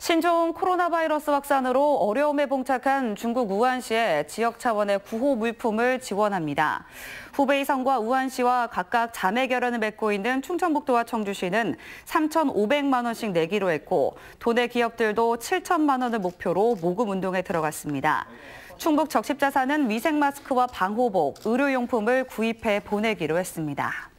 신종 코로나 바이러스 확산으로 어려움에 봉착한 중국 우한시에 지역 차원의 구호 물품을 지원합니다. 후베이성과 우한시와 각각 자매 결연을 맺고 있는 충청북도와 청주시는 3,500만 원씩 내기로 했고 도내 기업들도 7천만 원을 목표로 모금 운동에 들어갔습니다. 충북 적십자사는 위생 마스크와 방호복, 의료용품을 구입해 보내기로 했습니다.